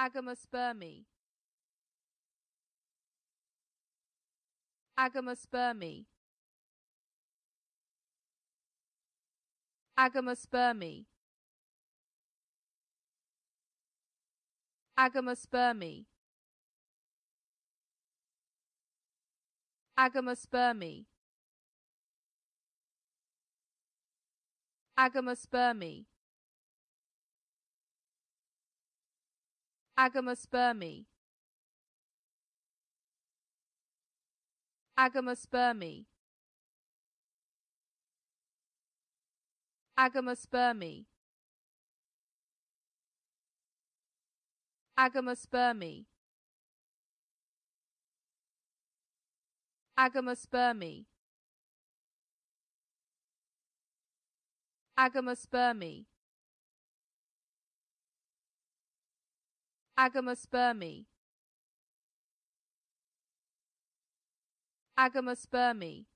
Agamospermy Agamospermy Agamospermy Agamospermy Agamospermy Agamospermy Agamospermy Agamospermy Agamospermy Agamospermy Agamospermy Agamospermy Agamospermy Agamospermy